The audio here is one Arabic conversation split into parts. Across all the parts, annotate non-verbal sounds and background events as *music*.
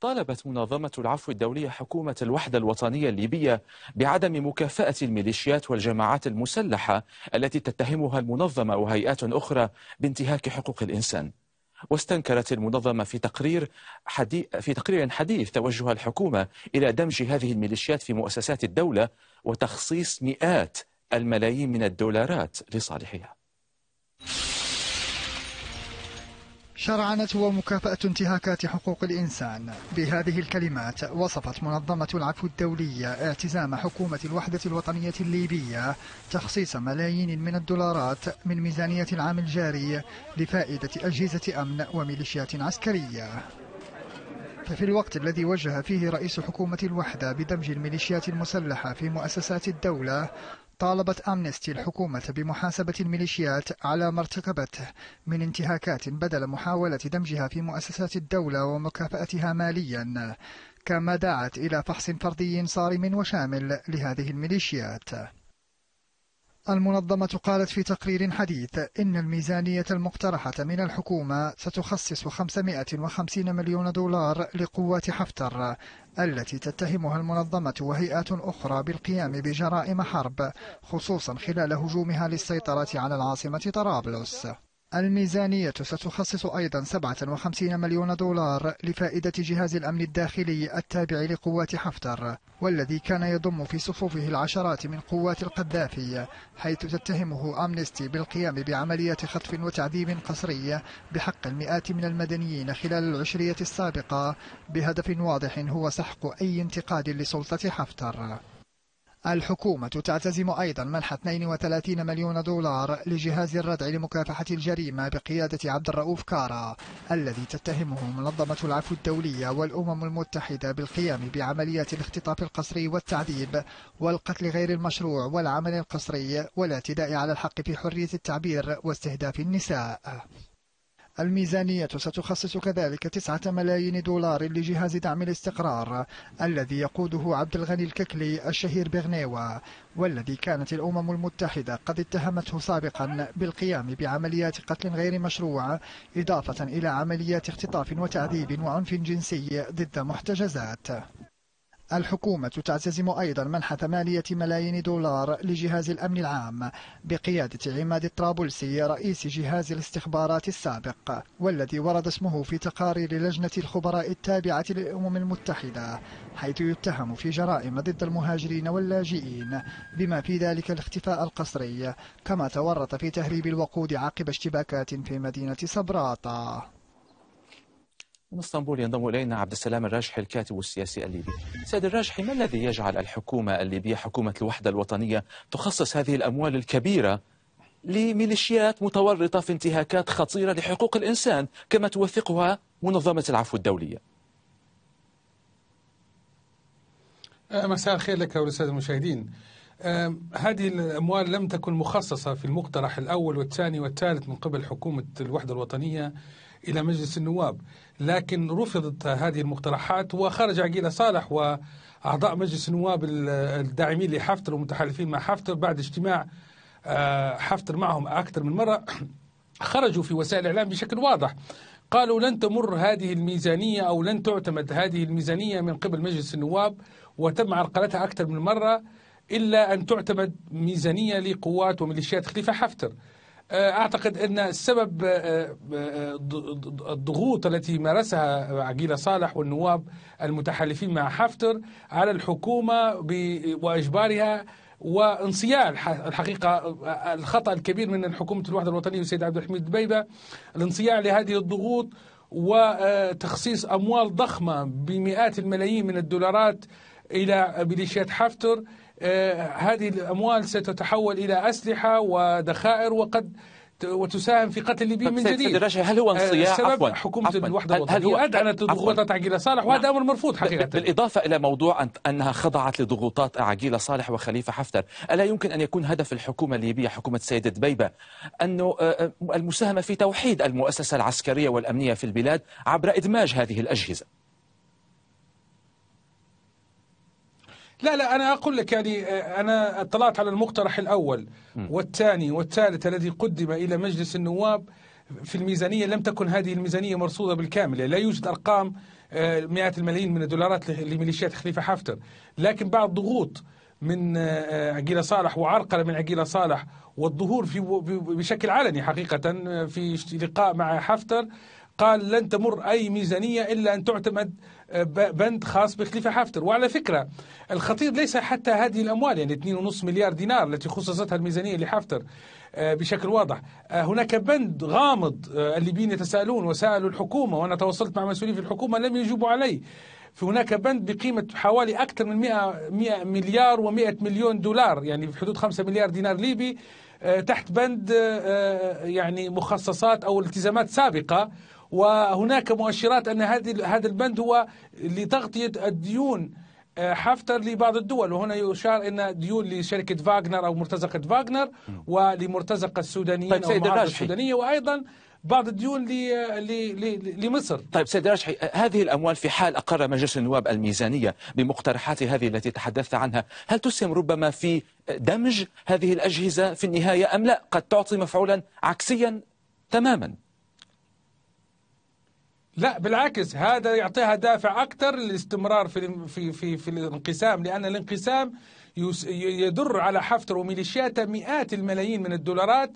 طالبت منظمة العفو الدولية حكومة الوحدة الوطنية الليبية بعدم مكافأة الميليشيات والجماعات المسلحة التي تتهمها المنظمة وهيئات أخرى بانتهاك حقوق الإنسان واستنكرت المنظمة في تقرير حديث في تقرير حديث توجه الحكومة إلى دمج هذه الميليشيات في مؤسسات الدولة وتخصيص مئات الملايين من الدولارات لصالحها شرعنة ومكافأة انتهاكات حقوق الإنسان بهذه الكلمات وصفت منظمة العفو الدولية اعتزام حكومة الوحدة الوطنية الليبية تخصيص ملايين من الدولارات من ميزانية العام الجاري لفائدة أجهزة أمن وميليشيات عسكرية ففي الوقت الذي وجه فيه رئيس حكومة الوحدة بدمج الميليشيات المسلحة في مؤسسات الدولة طالبت أمنستي الحكومة بمحاسبة الميليشيات على ما ارتكبته من انتهاكات بدل محاولة دمجها في مؤسسات الدولة ومكافأتها ماليا كما دعت إلى فحص فردي صارم وشامل لهذه الميليشيات المنظمة قالت في تقرير حديث إن الميزانية المقترحة من الحكومة ستخصص 550 مليون دولار لقوات حفتر التي تتهمها المنظمة وهيئات أخرى بالقيام بجرائم حرب خصوصا خلال هجومها للسيطرة على العاصمة طرابلس الميزانية ستخصص أيضا 57 مليون دولار لفائدة جهاز الأمن الداخلي التابع لقوات حفتر والذي كان يضم في صفوفه العشرات من قوات القذافي حيث تتهمه أمنستي بالقيام بعملية خطف وتعذيب قسري بحق المئات من المدنيين خلال العشرية السابقة بهدف واضح هو سحق أي انتقاد لسلطة حفتر الحكومة تعتزم أيضا منح 32 مليون دولار لجهاز الردع لمكافحة الجريمة بقيادة عبد الرؤوف كارا الذي تتهمه منظمة العفو الدولية والأمم المتحدة بالقيام بعمليات الاختطاف القسري والتعذيب والقتل غير المشروع والعمل القسري والاعتداء على الحق في حرية التعبير واستهداف النساء الميزانية ستخصص كذلك تسعة ملايين دولار لجهاز دعم الاستقرار الذي يقوده عبد الغني الككلي الشهير بغنيوة والذي كانت الأمم المتحدة قد اتهمته سابقا بالقيام بعمليات قتل غير مشروع إضافة إلى عمليات اختطاف وتعذيب وعنف جنسي ضد محتجزات الحكومة تعتزم أيضا منح ثمانية ملايين دولار لجهاز الأمن العام بقيادة عماد الطرابلسي رئيس جهاز الاستخبارات السابق والذي ورد اسمه في تقارير لجنة الخبراء التابعة للأمم المتحدة حيث يتهم في جرائم ضد المهاجرين واللاجئين بما في ذلك الاختفاء القسري كما تورط في تهريب الوقود عقب اشتباكات في مدينة صبراطة من اسطنبول ينضم الينا عبد السلام الراجحي الكاتب السياسي الليبي. سيد الراجحي ما الذي يجعل الحكومه الليبيه حكومه الوحده الوطنيه تخصص هذه الاموال الكبيره لميليشيات متورطه في انتهاكات خطيره لحقوق الانسان كما توثقها منظمه العفو الدوليه؟ آه، مساء الخير لك وللساده المشاهدين. هذه الأموال لم تكن مخصصة في المقترح الأول والثاني والثالث من قبل حكومة الوحدة الوطنية إلى مجلس النواب لكن رفضت هذه المقترحات وخرج عقيلة صالح وأعضاء مجلس النواب الداعمين لحفتر والمتحالفين مع حفتر بعد اجتماع آه، حفتر معهم أكثر من مرة *clears throat* خرجوا في وسائل الإعلام بشكل واضح قالوا لن تمر هذه الميزانية أو لن تعتمد هذه الميزانية من قبل مجلس النواب وتم عرقلتها أكثر من مرة إلا أن تعتمد ميزانية لقوات وميليشيات خليفة حفتر آه، أعتقد أن السبب آه، آه، الضغوط التي مارسها عقيلة صالح والنواب المتحالفين مع حفتر على الحكومة وإجبارها وانصياع الحقيقة الخطأ الكبير من حكومة الوحدة الوطنية والسيد عبد الحميد دبيبة الانصياع لهذه الضغوط وتخصيص أموال ضخمة بمئات الملايين من الدولارات إلى ميليشيات حفتر آه، هذه الأموال ستتحول إلى أسلحة ودخائر وقد وتساهم في قتل الليبيين من جديد هل هو آه، انصياع عفوا حكومة عفوا الوحدة الوطنيه هل هو أدعنت ضغوطات نعم. عقيلة صالح وهذا نعم. أمر مرفوض حقيقة بالإضافة إلى موضوع أنها خضعت لضغوطات عقيلة صالح وخليفة حفتر ألا يمكن أن يكون هدف الحكومة الليبية حكومة سيد دبيبة أنه آه، المساهمة في توحيد المؤسسة العسكرية والأمنية في البلاد عبر إدماج هذه الأجهزة لا لا أنا أقول لك يعني آه، أنا اطلعت على المقترح الأول والثاني والثالث الذي قدم إلى مجلس النواب في الميزانية لم تكن هذه الميزانية مرصودة بالكامل لا يوجد أرقام آه، مئات الملايين من الدولارات لميليشيات خليفة حفتر لكن بعد ضغوط من آه، عقيلة صالح وعرقلة من عقيلة صالح والظهور في بشكل علني حقيقة في لقاء مع حفتر قال لن تمر أي ميزانية إلا أن تعتمد آه، بند خاص بخليفة حفتر وعلى فكرة الخطير ليس حتى هذه الأموال يعني 2.5 مليار دينار التي خصصتها الميزانية لحفتر آه، بشكل واضح آه، هناك بند غامض الليبيين يتساءلون وسألوا الحكومة وأنا تواصلت مع مسؤولين في الحكومة لم يجيبوا علي في هناك بند بقيمة حوالي أكثر من 100, 100 مليار و100 مليون دولار يعني في حدود 5 مليار دينار ليبي تحت بند يعني مخصصات أو التزامات سابقة وهناك مؤشرات أن هذه هذا البند هو لتغطية الديون آه، حفتر لبعض الدول وهنا يشار ان ديون لشركه فاغنر او مرتزقه فاغنر ولمرتزقه السودانيين طيب سيد السودانيه وايضا بعض الديون لمصر طيب سيد راجحي هذه الأموال في حال أقر مجلس النواب الميزانية بمقترحات هذه التي تحدثت عنها هل تسهم ربما في دمج هذه الأجهزة في النهاية أم لا قد تعطي مفعولا عكسيا تماما لا بالعكس هذا يعطيها دافع اكثر للاستمرار في في في في الانقسام لان الانقسام يدر على حفتر وميليشياته مئات الملايين من الدولارات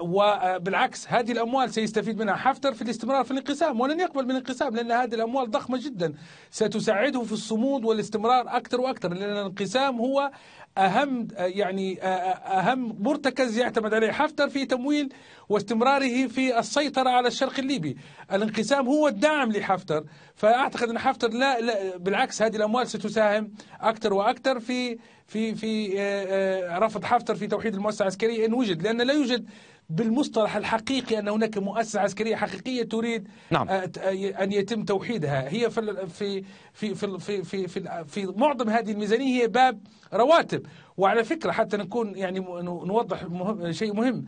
وبالعكس هذه الاموال سيستفيد منها حفتر في الاستمرار في الانقسام ولن يقبل بالانقسام لان هذه الاموال ضخمه جدا ستساعده في الصمود والاستمرار اكثر واكثر لان الانقسام هو أهم يعني أهم مرتكز يعتمد عليه حفتر في تمويل واستمراره في السيطرة على الشرق الليبي الانقسام هو الداعم لحفتر فأعتقد أن حفتر لا, لا بالعكس هذه الأموال ستساهم أكثر وأكثر في في في آه، آه، رفض حفتر في توحيد المؤسسة العسكرية إن وجد لأن لا يوجد بالمصطلح الحقيقي أن هناك مؤسسة عسكرية حقيقية تريد نعم. آه، آه، أن يتم توحيدها هي في في في في في في, في, في معظم هذه الميزانية هي باب رواتب وعلى فكرة حتى نكون يعني نوضح مهم شيء مهم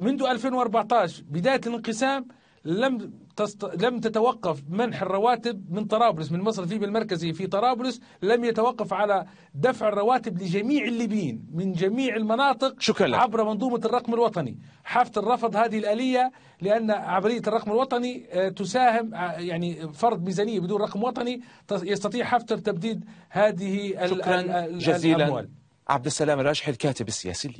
منذ 2014 بداية الانقسام لم تست... لم تتوقف منح الرواتب من طرابلس من المصرفي المركزي في طرابلس لم يتوقف على دفع الرواتب لجميع الليبيين من جميع المناطق شكرا لك. عبر منظومه الرقم الوطني حفتر رفض هذه الاليه لان عمليه الرقم الوطني آه، تساهم آه، يعني فرض ميزانيه بدون رقم وطني يستطيع حفتر تبديد هذه شكرا ال... جزيلا الاموال عبد السلام الراجحي الكاتب السياسي